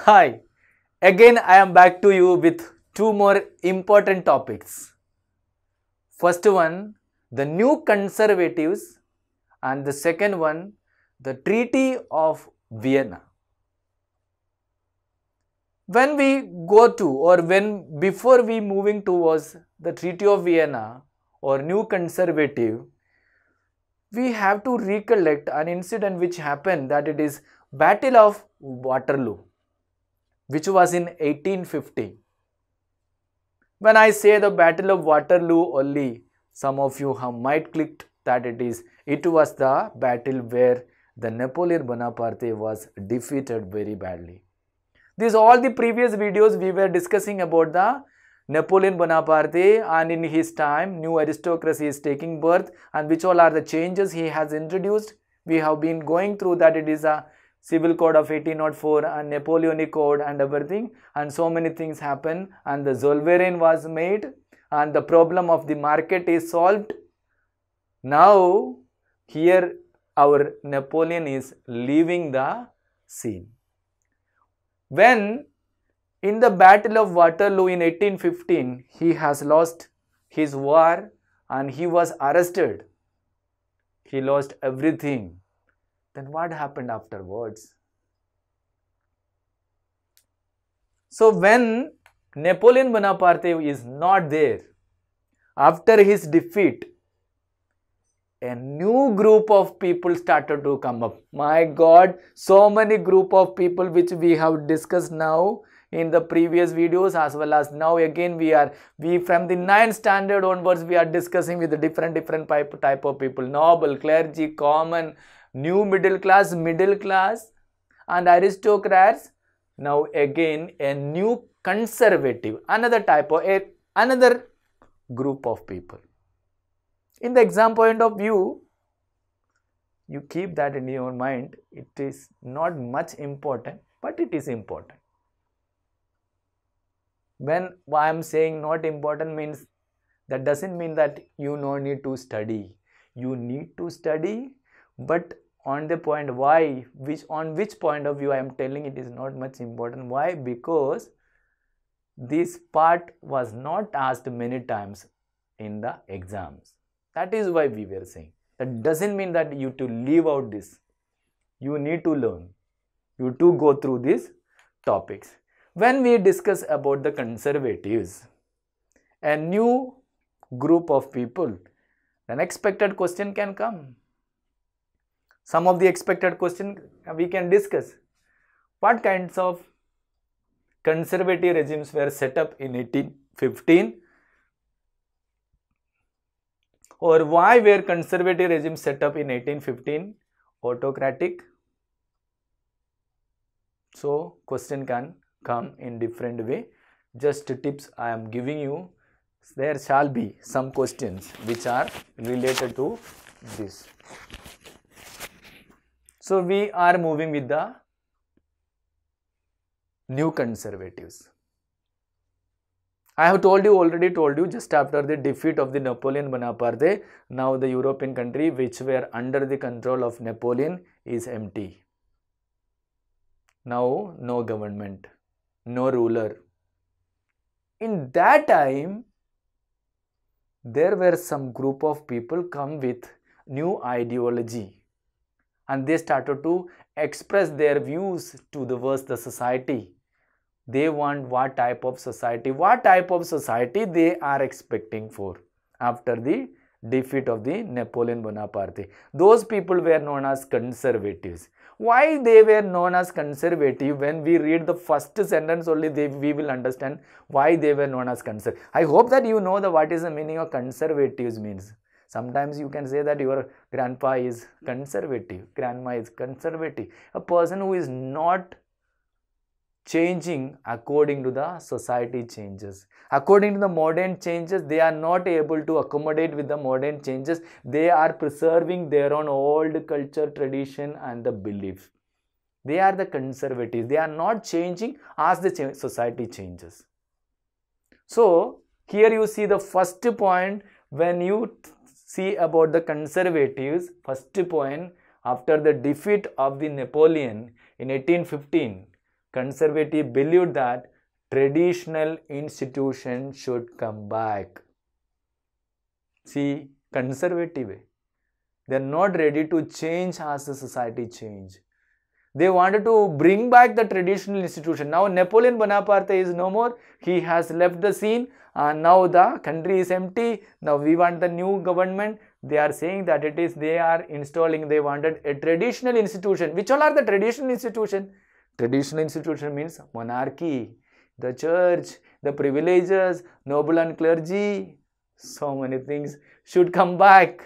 Hi, again I am back to you with two more important topics. First one, the new conservatives and the second one, the Treaty of Vienna. When we go to or when before we moving towards the Treaty of Vienna or new conservative, we have to recollect an incident which happened that it is Battle of Waterloo which was in 1850. When I say the Battle of Waterloo only, some of you have might clicked that it is, it was the battle where the Napoleon Bonaparte was defeated very badly. These all the previous videos we were discussing about the Napoleon Bonaparte and in his time new aristocracy is taking birth and which all are the changes he has introduced. We have been going through that it is a civil code of 1804 and napoleonic code and everything and so many things happen and the zollverein was made and the problem of the market is solved now here our napoleon is leaving the scene when in the battle of waterloo in 1815 he has lost his war and he was arrested he lost everything then what happened afterwards? So, when Napoleon Bonaparte is not there, after his defeat, a new group of people started to come up. My God, so many group of people which we have discussed now in the previous videos as well as now again we are we from the ninth standard onwards we are discussing with the different different type, type of people noble clergy common new middle class, middle class, and aristocrats. Now again a new conservative, another type of a, another group of people. In the exam point of view, you keep that in your mind. It is not much important, but it is important. When I am saying not important means that doesn't mean that you no need to study. You need to study, but on the point why which on which point of view i am telling it is not much important why because this part was not asked many times in the exams that is why we were saying that doesn't mean that you to leave out this you need to learn you to go through these topics when we discuss about the conservatives a new group of people an expected question can come some of the expected question we can discuss what kinds of conservative regimes were set up in 1815 or why were conservative regimes set up in 1815 autocratic so question can come in different way just tips i am giving you there shall be some questions which are related to this so we are moving with the new conservatives. I have told you already told you just after the defeat of the Napoleon Bonaparte, now the European country which were under the control of Napoleon is empty. Now no government, no ruler. In that time, there were some group of people come with new ideology and they started to express their views to the towards the society they want what type of society what type of society they are expecting for after the defeat of the napoleon bonaparte those people were known as conservatives why they were known as conservative when we read the first sentence only they, we will understand why they were known as conservative i hope that you know the what is the meaning of conservatives means Sometimes you can say that your grandpa is conservative, grandma is conservative. A person who is not changing according to the society changes according to the modern changes they are not able to accommodate with the modern changes they are preserving their own old culture tradition and the belief they are the conservatives they are not changing as the society changes so here you see the first point when you see about the conservatives first point after the defeat of the Napoleon in 1815 conservative believed that traditional institutions should come back see conservative they are not ready to change as the society change they wanted to bring back the traditional institution. Now Napoleon Bonaparte is no more. He has left the scene and now the country is empty. Now we want the new government. They are saying that it is they are installing, they wanted a traditional institution. Which all are the traditional institution? Traditional institution means monarchy, the church, the privileges, noble and clergy. So many things should come back.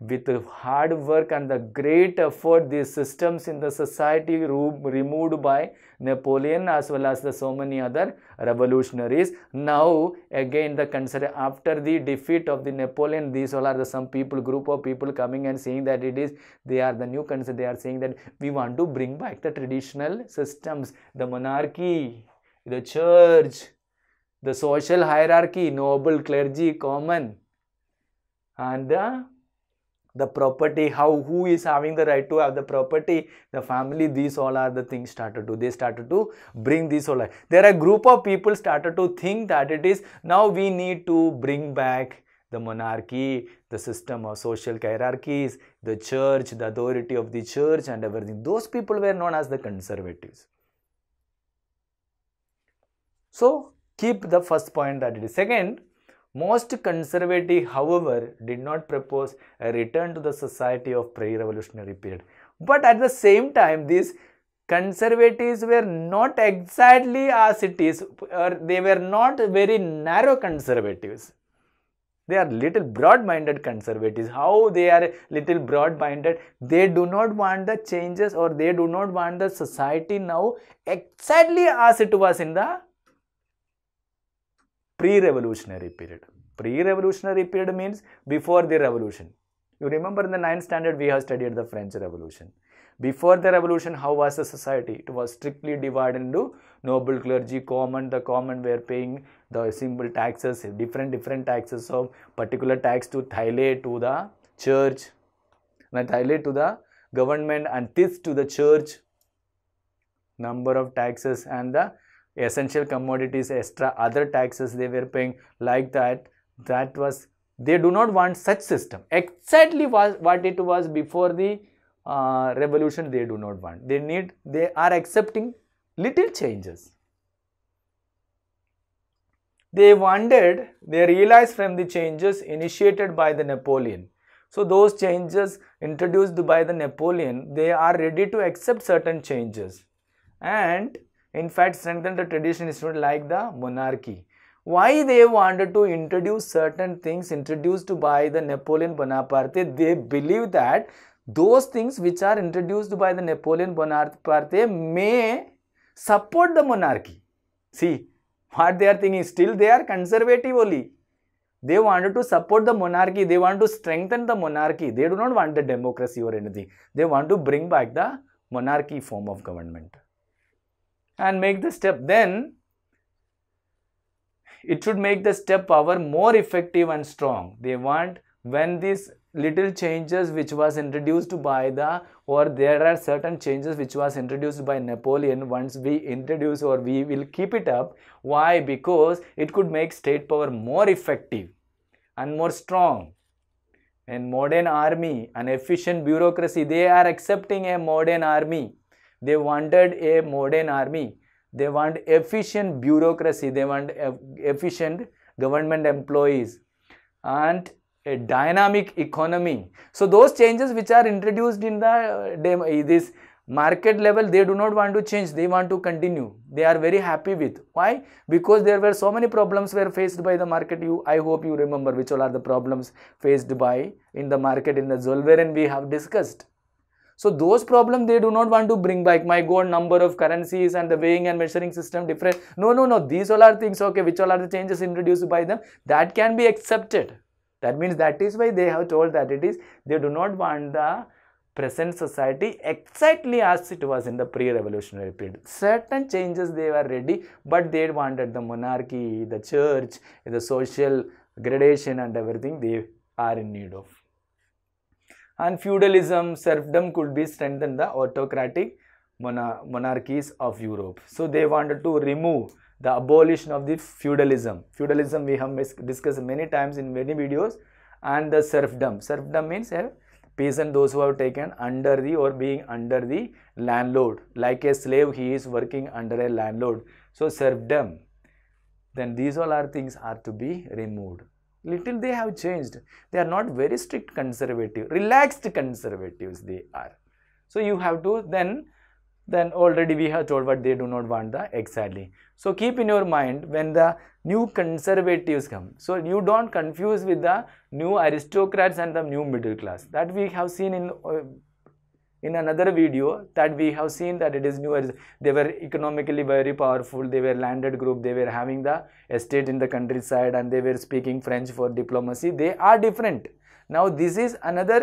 With hard work and the great effort, these systems in the society removed by Napoleon as well as the so many other revolutionaries. Now, again, the concern after the defeat of the Napoleon, these all are the some people, group of people coming and saying that it is they are the new concern. They are saying that we want to bring back the traditional systems, the monarchy, the church, the social hierarchy, noble, clergy, common, and the the property how who is having the right to have the property the family these all are the things started to they started to bring these all there are group of people started to think that it is now we need to bring back the monarchy the system of social hierarchies the church the authority of the church and everything those people were known as the conservatives so keep the first point that it is second most conservative, however, did not propose a return to the society of pre-revolutionary period. But at the same time, these conservatives were not exactly as it is, or they were not very narrow conservatives. They are little broad-minded conservatives. How they are little broad-minded? They do not want the changes or they do not want the society now exactly as it was in the pre-revolutionary period. Pre-revolutionary period means before the revolution. You remember in the 9th standard we have studied the French Revolution. Before the revolution, how was the society? It was strictly divided into noble clergy, common. The common were paying the simple taxes, different different taxes of particular tax to thylate to the church, now thylate to the government and tithe to the church. Number of taxes and the essential commodities extra other taxes they were paying like that that was they do not want such system exactly was what it was before the uh, revolution they do not want they need they are accepting little changes they wanted they realized from the changes initiated by the napoleon so those changes introduced by the napoleon they are ready to accept certain changes and in fact strengthen the traditional instrument like the monarchy. Why they wanted to introduce certain things introduced by the Napoleon Bonaparte, they believe that those things which are introduced by the Napoleon Bonaparte may support the monarchy. See, what they are thinking, still they are conservative only. They wanted to support the monarchy, they want to strengthen the monarchy. They do not want the democracy or anything. They want to bring back the monarchy form of government and make the step then it should make the step power more effective and strong they want when these little changes which was introduced by the or there are certain changes which was introduced by napoleon once we introduce or we will keep it up why because it could make state power more effective and more strong and modern army an efficient bureaucracy they are accepting a modern army they wanted a modern army. They want efficient bureaucracy. They want efficient government employees and a dynamic economy. So those changes which are introduced in the uh, uh, this market level they do not want to change they want to continue they are very happy with why because there were so many problems were faced by the market you i hope you remember which all are the problems faced by in the market in the zolveren we have discussed so those problems they do not want to bring back. My God, number of currencies and the weighing and measuring system different. No, no, no. These all are things, okay, which all are the changes introduced by them. That can be accepted. That means that is why they have told that it is, they do not want the present society exactly as it was in the pre-revolutionary period. Certain changes they were ready, but they wanted the monarchy, the church, the social gradation and everything they are in need of and feudalism, serfdom could be strengthened the autocratic monarchies of Europe. So they wanted to remove the abolition of the feudalism. Feudalism we have discussed many times in many videos and the serfdom. Serfdom means a peasant those who have taken under the or being under the landlord. Like a slave he is working under a landlord. So serfdom. Then these all are things are to be removed little they have changed they are not very strict conservative relaxed conservatives they are so you have to then then already we have told what they do not want the exactly so keep in your mind when the new conservatives come so you don't confuse with the new aristocrats and the new middle class that we have seen in uh, in another video that we have seen that it is as they were economically very powerful they were landed group they were having the estate in the countryside and they were speaking french for diplomacy they are different now this is another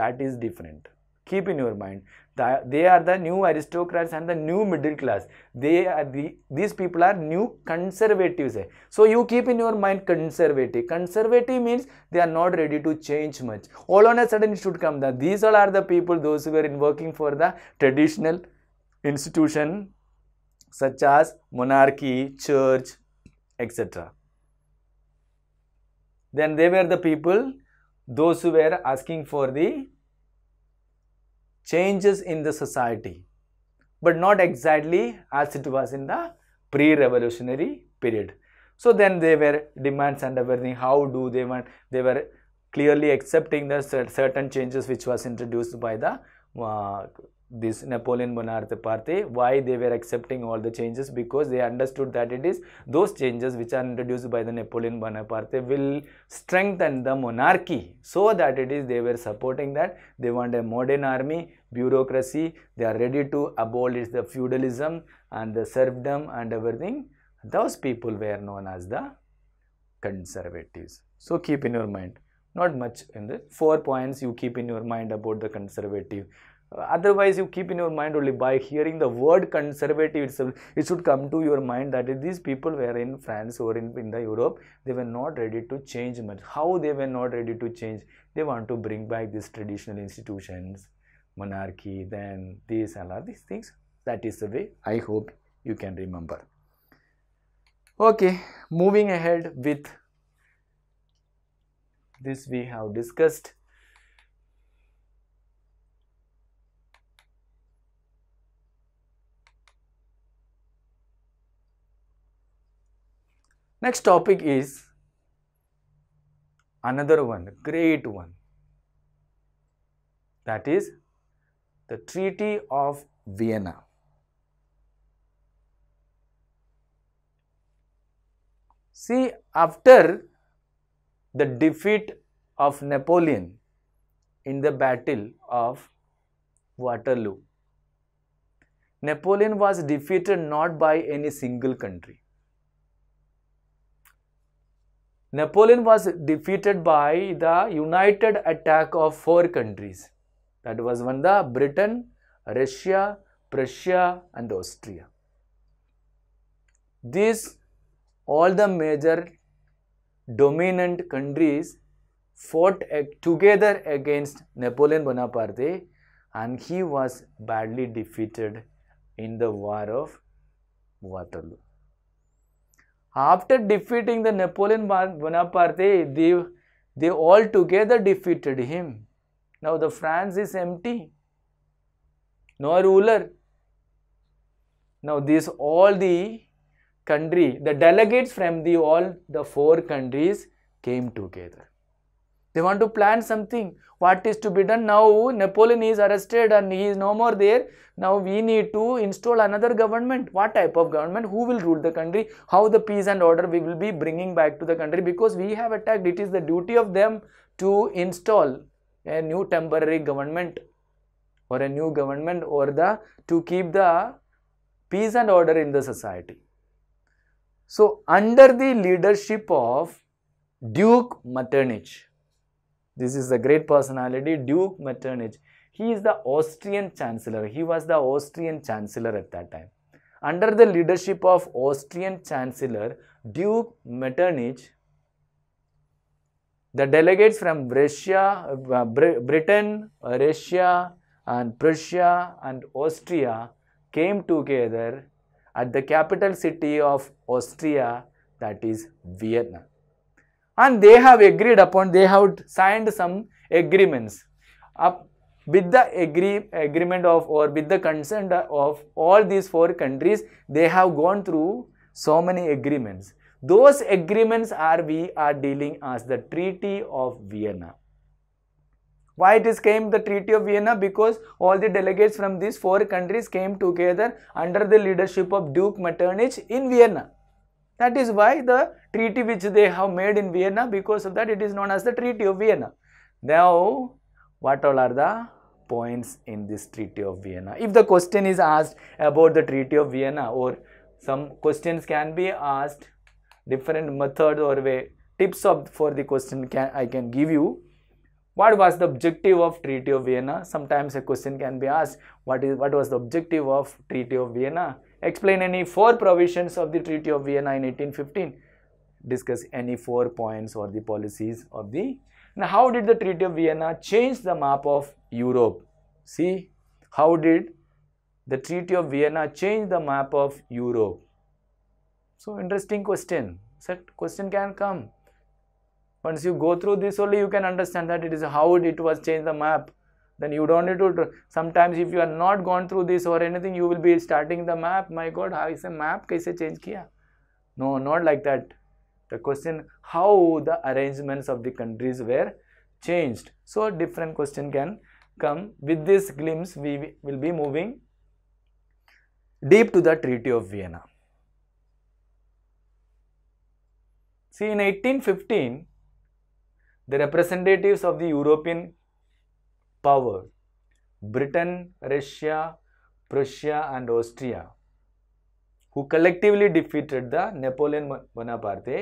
that is different keep in your mind they are the new aristocrats and the new middle class they are the, these people are new conservatives so you keep in your mind conservative conservative means they are not ready to change much all on a sudden it should come that these all are the people those who were in working for the traditional institution such as monarchy church etc then they were the people those who were asking for the changes in the society, but not exactly as it was in the pre-revolutionary period. So then they were demands and everything, how do they want, they were clearly accepting the certain changes which was introduced by the uh, this Napoleon Bonaparte party why they were accepting all the changes because they understood that it is those changes which are introduced by the Napoleon Bonaparte will strengthen the monarchy so that it is they were supporting that they want a modern army, bureaucracy, they are ready to abolish the feudalism and the serfdom and everything. Those people were known as the conservatives. So keep in your mind, not much in the four points you keep in your mind about the conservative otherwise you keep in your mind only by hearing the word conservative itself it should come to your mind that these people were in france or in, in the europe they were not ready to change much how they were not ready to change they want to bring back these traditional institutions monarchy then this and all these things that is the way i hope you can remember okay moving ahead with this we have discussed Next topic is another one, great one. That is the Treaty of Vienna. See, after the defeat of Napoleon in the Battle of Waterloo, Napoleon was defeated not by any single country Napoleon was defeated by the united attack of four countries. That was when the Britain, Russia, Prussia and Austria. These all the major dominant countries fought together against Napoleon Bonaparte and he was badly defeated in the war of Waterloo. After defeating the Napoleon Bonaparte, they, they all together defeated him. Now the France is empty, no ruler. Now this all the country, the delegates from the all the four countries came together. They want to plan something. What is to be done now? Napoleon is arrested and he is no more there. Now we need to install another government. What type of government? Who will rule the country? How the peace and order we will be bringing back to the country? Because we have attacked. It is the duty of them to install a new temporary government or a new government or the to keep the peace and order in the society. So, under the leadership of Duke Metternich, this is a great personality, Duke Metternich. He is the Austrian Chancellor. He was the Austrian Chancellor at that time. Under the leadership of Austrian Chancellor Duke Metternich, the delegates from Russia, uh, Britain, Russia, and Prussia and Austria came together at the capital city of Austria, that is Vienna and they have agreed upon, they have signed some agreements up with the agree, agreement of or with the consent of all these four countries, they have gone through so many agreements. Those agreements are we are dealing as the Treaty of Vienna. Why it is came the Treaty of Vienna? Because all the delegates from these four countries came together under the leadership of Duke Metternich in Vienna. That is why the treaty which they have made in Vienna, because of that it is known as the Treaty of Vienna. Now, what all are the points in this Treaty of Vienna? If the question is asked about the Treaty of Vienna or some questions can be asked, different methods or way, tips of, for the question can, I can give you. What was the objective of Treaty of Vienna? Sometimes a question can be asked, what, is, what was the objective of Treaty of Vienna? Explain any four provisions of the Treaty of Vienna in 1815. Discuss any four points or the policies of the. Now, how did the Treaty of Vienna change the map of Europe? See, how did the Treaty of Vienna change the map of Europe? So, interesting question. That question can come. Once you go through this only, you can understand that it is how it was changed the map then you don't need to sometimes if you are not gone through this or anything you will be starting the map my god how is a map kaise change kiya no not like that the question how the arrangements of the countries were changed so different question can come with this glimpse we will be moving deep to the treaty of vienna see in 1815 the representatives of the european power Britain, Russia, Prussia, and Austria, who collectively defeated the Napoleon Bonaparte,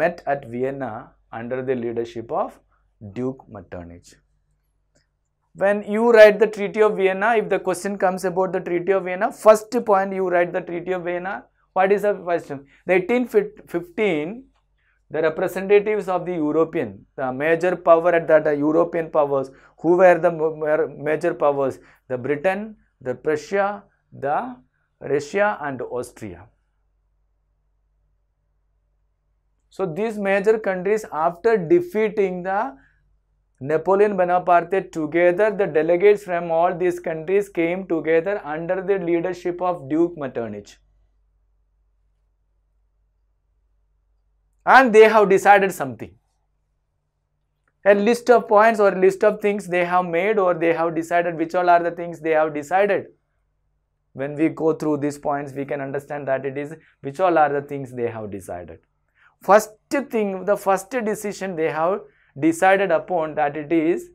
met at Vienna under the leadership of Duke Metternich. When you write the Treaty of Vienna, if the question comes about the Treaty of Vienna, first point you write the Treaty of Vienna. What is the question? 1815 the representatives of the European, the major power at that, the European powers, who were the major powers? The Britain, the Prussia, the Russia and Austria. So these major countries after defeating the Napoleon Bonaparte together the delegates from all these countries came together under the leadership of Duke Metternich. and they have decided something a list of points or list of things they have made or they have decided which all are the things they have decided when we go through these points we can understand that it is which all are the things they have decided first thing the first decision they have decided upon that it is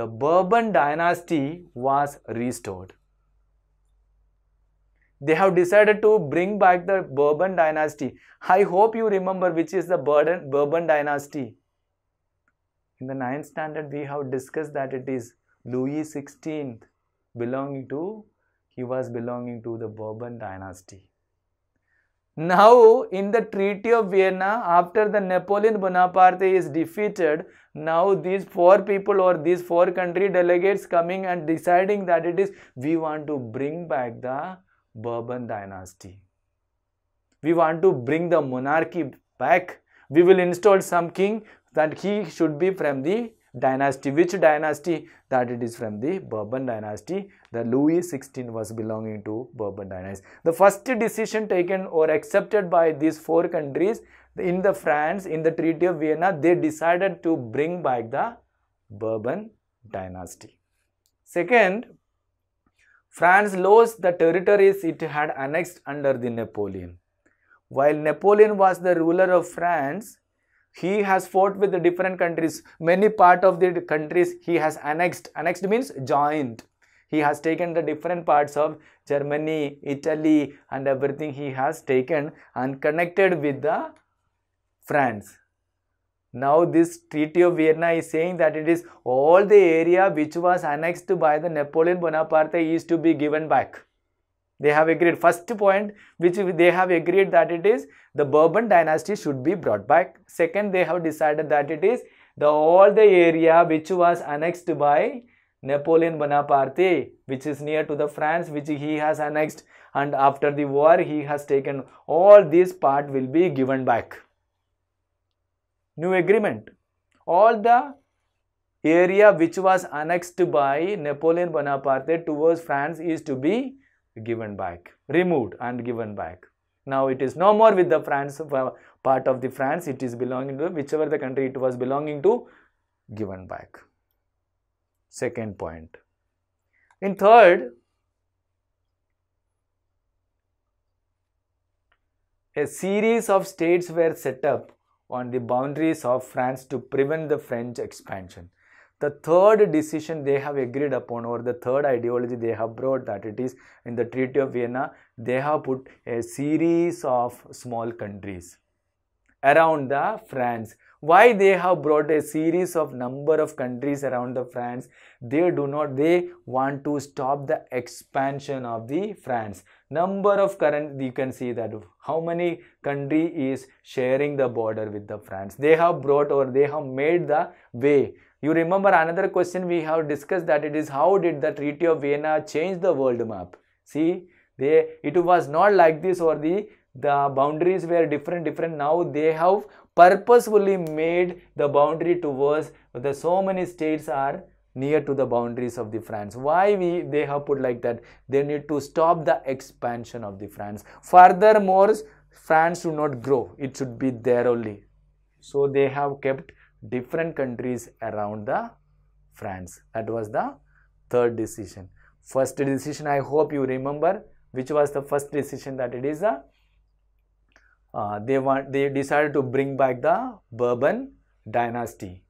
the bourbon dynasty was restored they have decided to bring back the Bourbon dynasty. I hope you remember which is the Bourbon, Bourbon dynasty. In the 9th standard, we have discussed that it is Louis XVI belonging to, he was belonging to the Bourbon dynasty. Now, in the Treaty of Vienna, after the Napoleon Bonaparte is defeated, now these four people or these four country delegates coming and deciding that it is, we want to bring back the Bourbon dynasty. We want to bring the monarchy back. We will install some king that he should be from the dynasty. Which dynasty? That it is from the Bourbon dynasty. The Louis XVI was belonging to Bourbon dynasty. The first decision taken or accepted by these four countries in the France, in the Treaty of Vienna, they decided to bring back the Bourbon dynasty. Second, France lost the territories it had annexed under the Napoleon. While Napoleon was the ruler of France, he has fought with the different countries. Many part of the countries he has annexed. Annexed means joined. He has taken the different parts of Germany, Italy and everything he has taken and connected with the France. Now this Treaty of Vienna is saying that it is all the area which was annexed by the Napoleon Bonaparte is to be given back. They have agreed. First point which they have agreed that it is the Bourbon dynasty should be brought back. Second they have decided that it is the all the area which was annexed by Napoleon Bonaparte which is near to the France which he has annexed and after the war he has taken all this part will be given back new agreement. All the area which was annexed by Napoleon Bonaparte towards France is to be given back, removed and given back. Now it is no more with the France uh, part of the France, it is belonging to whichever the country it was belonging to, given back. Second point. In third, a series of states were set up on the boundaries of France to prevent the French expansion. The third decision they have agreed upon or the third ideology they have brought that it is in the Treaty of Vienna, they have put a series of small countries around the France. Why they have brought a series of number of countries around the France? They do not, they want to stop the expansion of the France number of current you can see that how many country is sharing the border with the france they have brought or they have made the way you remember another question we have discussed that it is how did the treaty of vienna change the world map see they it was not like this or the the boundaries were different different now they have purposefully made the boundary towards the so many states are near to the boundaries of the France. Why we they have put like that? They need to stop the expansion of the France. Furthermore, France should not grow. It should be there only. So they have kept different countries around the France. That was the third decision. First decision, I hope you remember, which was the first decision that it is a uh, they want they decided to bring back the Bourbon dynasty.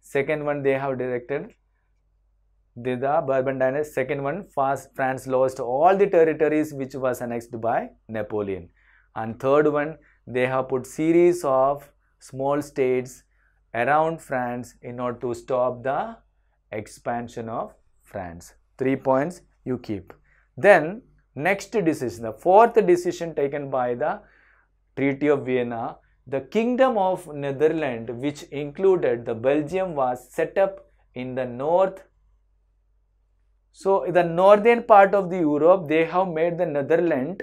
Second one, they have directed the Bourbon dynasty. Second one, France lost all the territories which was annexed by Napoleon. And third one, they have put series of small states around France in order to stop the expansion of France. Three points you keep. Then next decision, the fourth decision taken by the Treaty of Vienna, the Kingdom of Netherlands which included the Belgium was set up in the north so the northern part of the Europe, they have made the Netherlands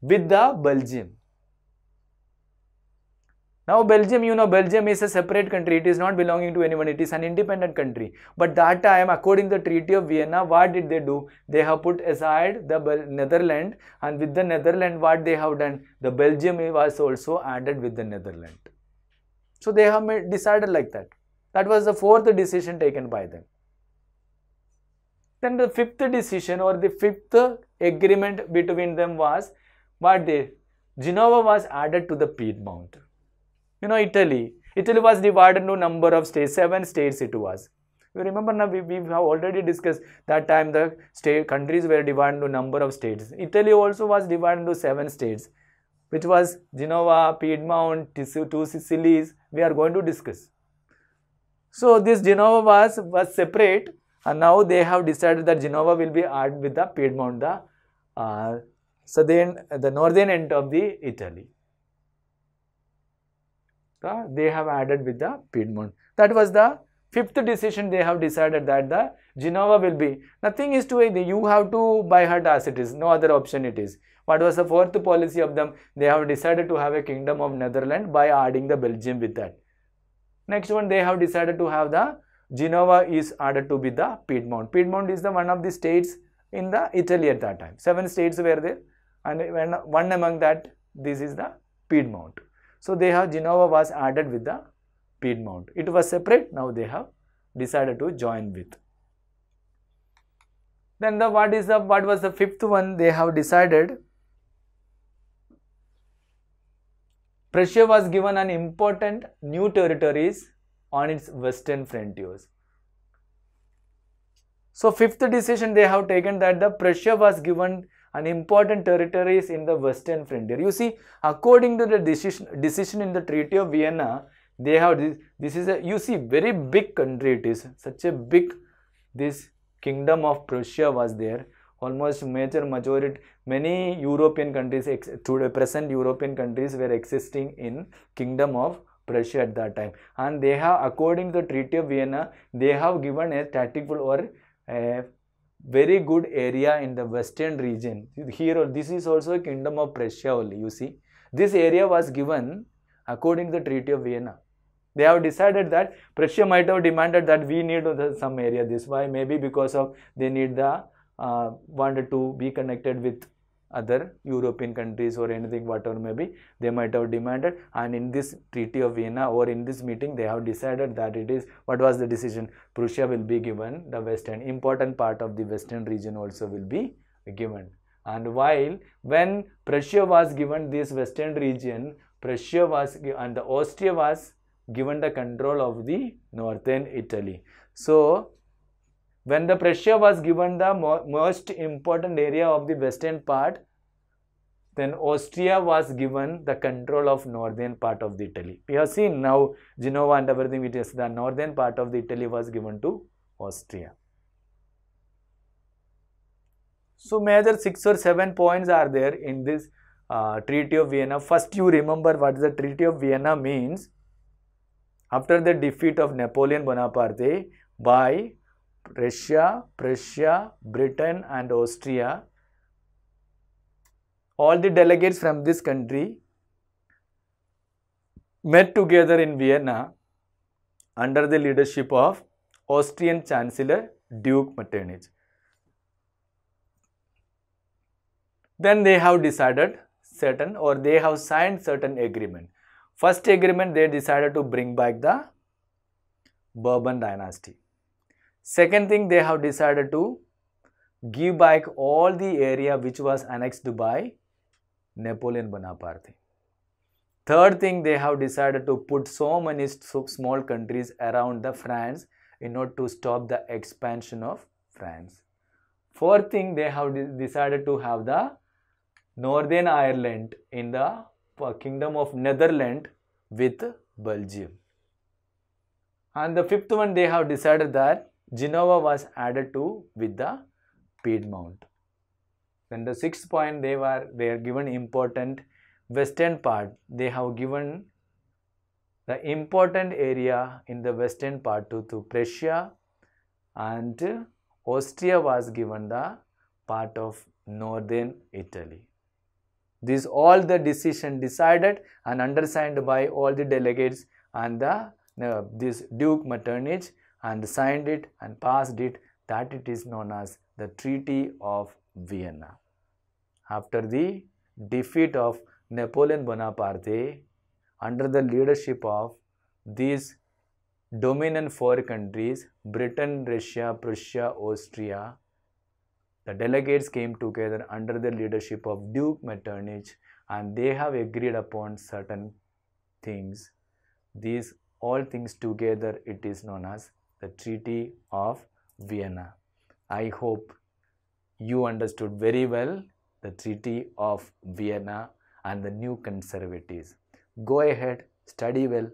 with the Belgium. Now Belgium, you know, Belgium is a separate country. It is not belonging to anyone. It is an independent country. But that time, according to the Treaty of Vienna, what did they do? They have put aside the Bel Netherlands and with the Netherlands, what they have done? The Belgium was also added with the Netherlands. So they have made, decided like that. That was the fourth decision taken by them. Then the fifth decision or the fifth agreement between them was what they Genova was added to the Piedmont. You know, Italy. Italy was divided into number of states, seven states it was. You remember now we, we have already discussed that time the state countries were divided into number of states. Italy also was divided into seven states, which was Genova, Piedmont, two Sicilies. We are going to discuss. So this Genova was was separate and now they have decided that Genova will be added with the Piedmont, the uh, southern, the northern end of the Italy. Uh, they have added with the Piedmont. That was the fifth decision they have decided that the Genova will be. Nothing is to You have to buy her as it is. No other option it is. What was the fourth policy of them? They have decided to have a kingdom of Netherlands by adding the Belgium with that. Next one, they have decided to have the Genova is added to be the Piedmont. Piedmont is the one of the states in the Italy at that time. Seven states were there and one among that this is the Piedmont. So they have Genova was added with the Piedmont. It was separate now they have decided to join with. Then the what is the what was the fifth one they have decided Prussia was given an important new territories on its western frontiers. So fifth decision they have taken that the Prussia was given an important territories in the western frontier. You see according to the decision, decision in the Treaty of Vienna they have this, this is a you see very big country it is such a big this kingdom of Prussia was there almost major majority many European countries to the present European countries were existing in kingdom of Prussia at that time. And they have, according to the Treaty of Vienna, they have given a tactical or a very good area in the western region. Here, this is also a kingdom of Prussia only, you see. This area was given according to the Treaty of Vienna. They have decided that Prussia might have demanded that we need some area this why maybe because of they need the uh, wanted to be connected with other European countries or anything whatever maybe they might have demanded and in this Treaty of Vienna or in this meeting they have decided that it is what was the decision Prussia will be given the western important part of the western region also will be given and while when Prussia was given this western region Prussia was and the Austria was given the control of the northern Italy so when the pressure was given the mo most important area of the western part, then Austria was given the control of northern part of the Italy. We have seen now Genoa and everything which the northern part of the Italy was given to Austria. So major six or seven points are there in this uh, Treaty of Vienna. First you remember what the Treaty of Vienna means. After the defeat of Napoleon Bonaparte by Russia, Prussia, Britain and Austria. All the delegates from this country met together in Vienna under the leadership of Austrian Chancellor Duke Metternich. Then they have decided certain or they have signed certain agreement. First agreement they decided to bring back the Bourbon dynasty. Second thing, they have decided to give back all the area which was annexed by Napoleon Bonaparte. Third thing, they have decided to put so many small countries around the France in order to stop the expansion of France. Fourth thing, they have de decided to have the Northern Ireland in the Kingdom of Netherlands with Belgium. And the fifth one, they have decided that Genova was added to with the Piedmont. Then the sixth point they were they are given important western part they have given the important area in the western part to, to Prussia and Austria was given the part of northern Italy. This all the decision decided and undersigned by all the delegates and the uh, this Duke Maternage and signed it and passed it that it is known as the Treaty of Vienna. After the defeat of Napoleon Bonaparte under the leadership of these dominant four countries Britain, Russia, Prussia, Austria, the delegates came together under the leadership of Duke Metternich and they have agreed upon certain things. These all things together it is known as the Treaty of Vienna. I hope you understood very well the Treaty of Vienna and the new conservatives. Go ahead, study well,